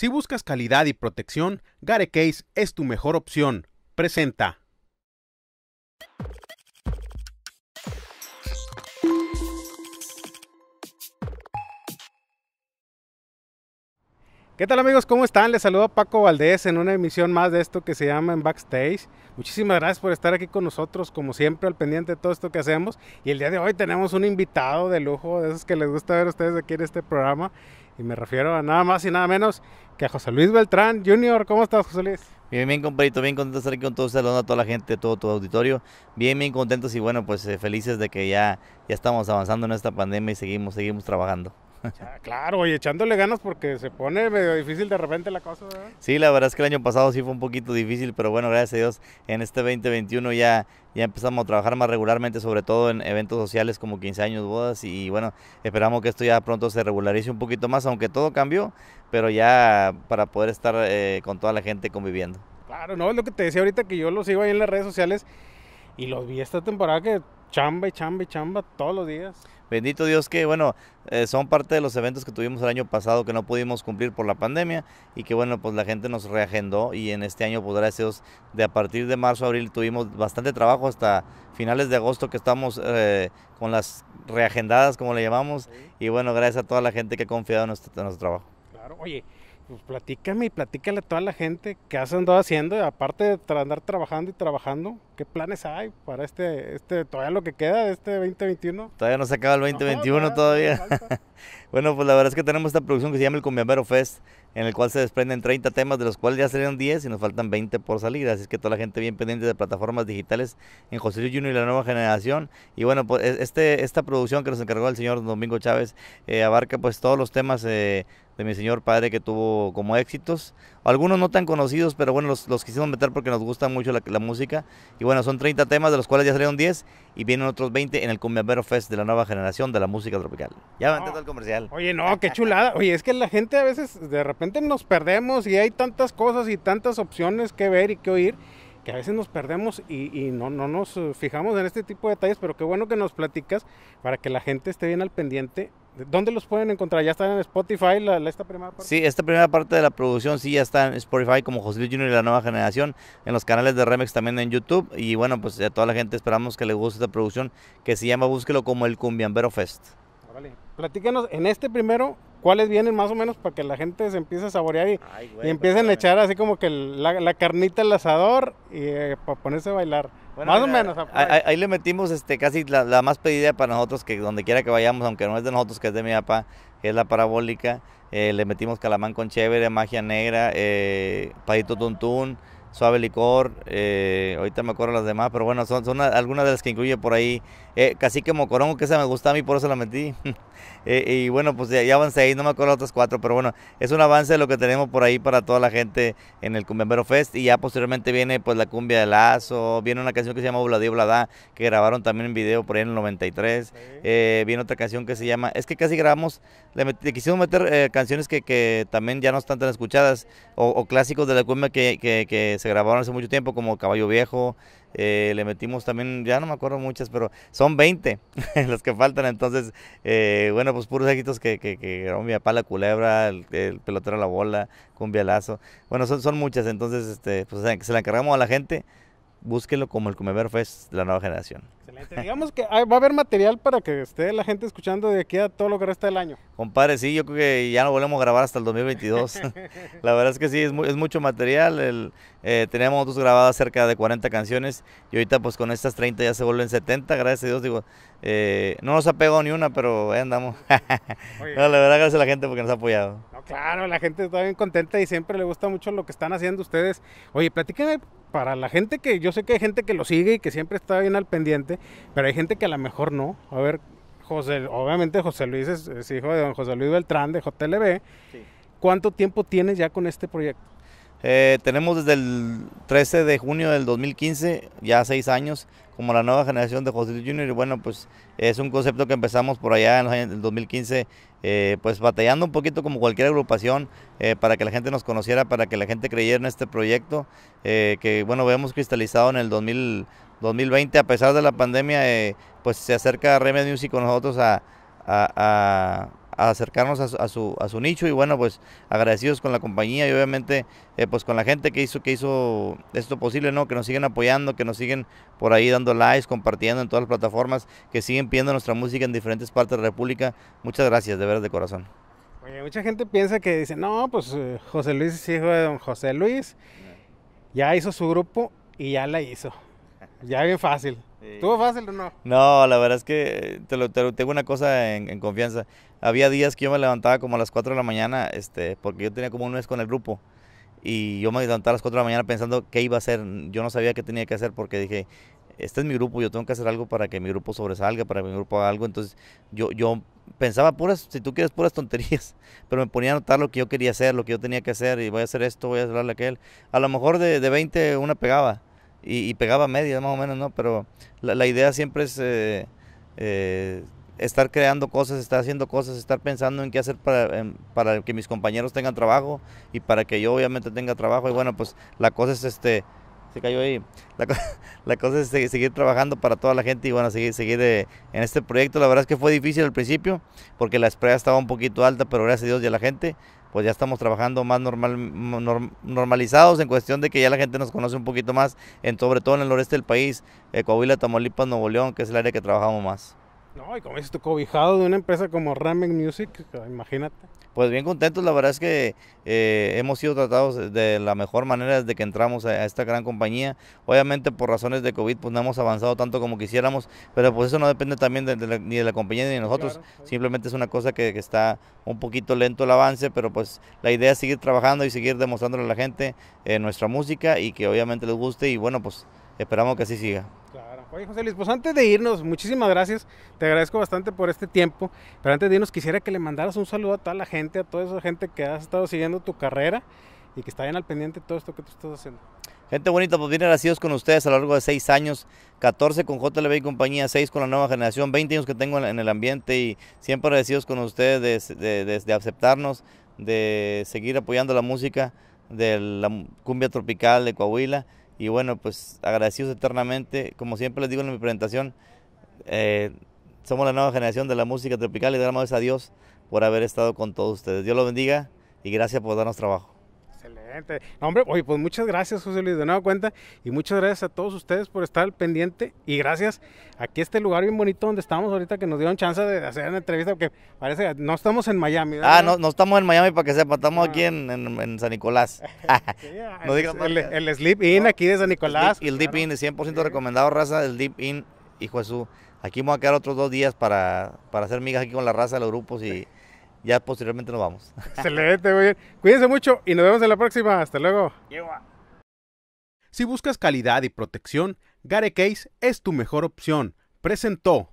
Si buscas calidad y protección, Gare Case es tu mejor opción. Presenta. ¿Qué tal amigos? ¿Cómo están? Les saludo a Paco Valdés en una emisión más de esto que se llama En Backstage. Muchísimas gracias por estar aquí con nosotros, como siempre, al pendiente de todo esto que hacemos. Y el día de hoy tenemos un invitado de lujo, de esos que les gusta ver ustedes aquí en este programa. Y me refiero a nada más y nada menos José Luis Beltrán Junior, ¿Cómo estás, José Luis? Bien, bien, compadrito, bien contento de estar aquí con todos saludando a toda la gente, todo tu auditorio. Bien, bien contentos y bueno, pues eh, felices de que ya, ya estamos avanzando en esta pandemia y seguimos, seguimos trabajando. Claro, y echándole ganas porque se pone medio difícil de repente la cosa. ¿verdad? Sí, la verdad es que el año pasado sí fue un poquito difícil, pero bueno, gracias a Dios en este 2021 ya, ya empezamos a trabajar más regularmente, sobre todo en eventos sociales como 15 años, bodas, y bueno, esperamos que esto ya pronto se regularice un poquito más, aunque todo cambió, pero ya para poder estar eh, con toda la gente conviviendo. Claro, no, es lo que te decía ahorita que yo los sigo ahí en las redes sociales y los vi esta temporada que Chamba y chamba y chamba todos los días. Bendito Dios que, bueno, eh, son parte de los eventos que tuvimos el año pasado que no pudimos cumplir por la pandemia y que, bueno, pues la gente nos reagendó y en este año, pues gracias de a partir de marzo, abril tuvimos bastante trabajo hasta finales de agosto que estamos eh, con las reagendadas, como le llamamos, y bueno, gracias a toda la gente que ha confiado en nuestro, en nuestro trabajo. Claro, oye, pues platícame y platícale a toda la gente qué has andado haciendo, aparte de andar trabajando y trabajando, ¿qué planes hay para este, este, todavía lo que queda de este 2021? Todavía no se acaba el 2021 todavía. bueno, pues la verdad es que tenemos esta producción que se llama el Cumbiambero Fest, en el cual se desprenden 30 temas, de los cuales ya salieron 10 y nos faltan 20 por salir, así es que toda la gente bien pendiente de plataformas digitales en José Luis Junior y la nueva generación. Y bueno, pues e-, este, esta producción que nos encargó el señor Domingo Chávez eh, abarca pues todos los temas... Eh, de mi señor padre que tuvo como éxitos. Algunos no tan conocidos, pero bueno, los, quisimos meter porque nos gusta mucho la, música. Y bueno, son 30 temas, de los cuales ya salieron 10 y vienen otros 20 en el Cumbiambero Fest de la nueva generación de la música tropical. Ya van no. el comercial. Oye, no, qué chulada. Oye, es que la gente a veces de repente nos perdemos y hay tantas cosas y tantas opciones que ver y que oír que a veces nos perdemos y, y, no, no nos fijamos en este tipo de detalles, pero qué bueno que nos platicas para que la gente esté bien al pendiente ¿Dónde los pueden encontrar? ¿Ya están en Spotify la, esta primera parte? Sí, esta primera parte de la producción sí ya está en Spotify como José Luis Junior y la nueva generación, en los canales de remix también en YouTube y bueno, pues a toda la gente esperamos que le guste esta producción que se llama Búsquelo como el Cumbiambero Fest. Vale. Platícanos en este primero cuáles vienen más o menos para que la gente se empiece a saborear y, pues, empiecen a echar así como que la, carnita al asador y eh, para ponerse a bailar. más o menos. ahí, le metimos este casi la, más pedida para nosotros, que donde quiera que vayamos, aunque no es de nosotros, que es de mi papá, que es la parabólica. Eh, le metimos calamán con chévere, magia negra, eh, tuntún. Suave Licor, eh, ahorita me acuerdo las demás, pero bueno, son, son algunas de las que incluye por ahí. casi eh, Cacique Mocorongo, que esa me gusta a mí, por eso la metí. Eh, y bueno, pues ya, van avancé ahí, no me acuerdo las otras cuatro, pero bueno, es un avance de lo que tenemos por ahí para toda la gente en el Cumbiambero Fest. Y ya posteriormente viene pues la cumbia de Lazo, viene una canción que se llama Obladí Oblada, que grabaron también en video por ahí en el 93. viene otra canción que se llama, es que casi grabamos, le, quisimos meter canciones que, que, también ya no están tan escuchadas, o, clásicos de la cumbia que, que, que se grabaron hace mucho tiempo, como Caballo Viejo. Eh, le metimos también, ya no me acuerdo muchas, pero son 20 las que faltan. Entonces, eh, bueno, pues puros éxitos que, que, que grabó mi La Culebra, el, Pelotero a la Bola, Cumbialazo. Bueno, son, son muchas. Entonces, este, pues se la encargamos a la gente búsquelo como el Comever Fest, la nueva generación. Excelente. Digamos que va a haber material para que esté la gente escuchando de aquí a todo lo que resta del año. Compadre, sí, yo creo que ya no volvemos a grabar hasta el 2022. la verdad es que sí, es, mucho material. Eh, tenemos eh, teníamos grabadas cerca de 40 canciones y ahorita pues con estas 30 ya se vuelven 70, gracias a Dios. Digo, eh, no nos ha pegado ni una, pero ahí andamos. la verdad, gracias a la gente porque nos ha apoyado. Claro, la gente está bien contenta y siempre le gusta mucho lo que están haciendo ustedes. Oye, platíqueme, para la gente que yo sé que hay gente que lo sigue y que siempre está bien al pendiente, pero hay gente que a lo mejor no. A ver, José, obviamente José Luis es, hijo de don José Luis Beltrán de JLB. ¿Cuánto tiempo tienes ya con este proyecto? Eh, tenemos desde el 13 de junio del 2015, ya seis años como la nueva generación de José Junior. Y bueno, pues es un concepto que empezamos por allá en el 2015, eh, pues batallando un poquito como cualquier agrupación eh, para que la gente nos conociera, para que la gente creyera en este proyecto, eh, que bueno, vemos cristalizado en el 2020, a pesar de la pandemia, pues se acerca Remedy Music con nosotros a acercarnos a su, a, su, nicho y bueno, pues agradecidos con la compañía y obviamente eh, pues con la gente que hizo, que hizo esto posible, ¿no? Que nos siguen apoyando, que nos siguen por ahí dando likes, compartiendo en todas las plataformas, que siguen viendo nuestra música en diferentes partes de la República. Muchas gracias, de veras de corazón. Oye, mucha gente piensa que dice, no, pues eh, José Luis es hijo de don José Luis, ya hizo su grupo y ya la hizo. Ya bien fácil. ¿Tuvo fácil o no? No, la verdad es que te lo, tengo una cosa en, confianza. Había días que yo me levantaba como a las 4 de la mañana, este, porque yo tenía como un mes con el grupo. Y yo me levantaba a las 4 de la mañana pensando qué iba a hacer. Yo no sabía qué tenía que hacer porque dije, este es mi grupo, yo tengo que hacer algo para que mi grupo sobresalga, para que mi grupo haga algo. Entonces yo, yo pensaba puras, si tú quieres, puras tonterías, pero me ponía a notar lo que yo quería hacer, lo que yo tenía que hacer, y voy a hacer esto, voy a hacer aquel. A lo mejor de, de 20 una pegaba, y, pegaba medias más o menos, ¿no? Pero la, idea siempre es eh, eh, estar creando cosas, estar haciendo cosas, estar pensando en qué hacer para, que mis compañeros tengan trabajo y para que yo obviamente tenga trabajo. Y bueno, pues la cosa es este, se cayó ahí, la, cosa es seguir, trabajando para toda la gente y bueno, seguir, seguir eh, en este proyecto. La verdad es que fue difícil al principio porque la espera estaba un poquito alta, pero gracias a Dios y a la gente pues ya estamos trabajando más normal, normalizados en cuestión de que ya la gente nos conoce un poquito más, en, sobre todo en el noreste del país, eh, Coahuila, Tamaulipas, Nuevo León, que es el área que trabajamos más. No, y como dices tú, cobijado de una empresa como Ramen Music, imagínate. Pues bien contentos, la verdad es que eh, hemos sido tratados de la mejor manera desde que entramos a, esta gran compañía. Obviamente por razones de COVID pues no hemos avanzado tanto como quisiéramos, pero pues eso no depende también de, la, ni de la compañía ni de nosotros. Simplemente es una cosa que, está un poquito lento el avance, pero pues la idea es seguir trabajando y seguir demostrándole a la gente eh, nuestra música y que obviamente les guste y bueno, pues esperamos que así siga. Oye, José Luis, pues antes de irnos, muchísimas gracias. Te agradezco bastante por este tiempo. Pero antes de irnos, quisiera que le mandaras un saludo a toda la gente, a toda esa gente que has estado siguiendo tu carrera y que está bien al pendiente de todo esto que tú estás haciendo. Gente bonita, pues bien agradecidos con ustedes a lo largo de seis años, 14 con JLB y compañía, 6 con la nueva generación, 20 años que tengo en el ambiente y siempre agradecidos con ustedes de, de, de aceptarnos, de seguir apoyando la música de la cumbia tropical de Coahuila y bueno, pues agradecidos eternamente. Como siempre les digo en mi presentación, eh, somos la nueva generación de la música tropical y damos a Dios por haber estado con todos ustedes. Dios los bendiga y gracias por darnos trabajo hombre, oye, pues muchas gracias, José Luis, de nueva cuenta. Y muchas gracias a todos ustedes por estar pendiente. Y gracias aquí a este lugar bien bonito donde estamos ahorita, que nos dieron chance de hacer una entrevista, porque parece que no estamos en Miami. Ah, no, no estamos en Miami para que sepa, estamos ah. aquí en, en, San Nicolás. Ah, el, el, Sleep In aquí de San Nicolás. Y el, Deep in In, 100% recomendado, raza, el Deep In, hijo Jesús. Aquí vamos a quedar otros dos días para, para hacer migas aquí con la raza los grupos y ya posteriormente nos vamos. Excelente, muy bien. Cuídense mucho y nos vemos en la próxima. Hasta luego. Si buscas calidad y protección, Gare Case es tu mejor opción. Presentó.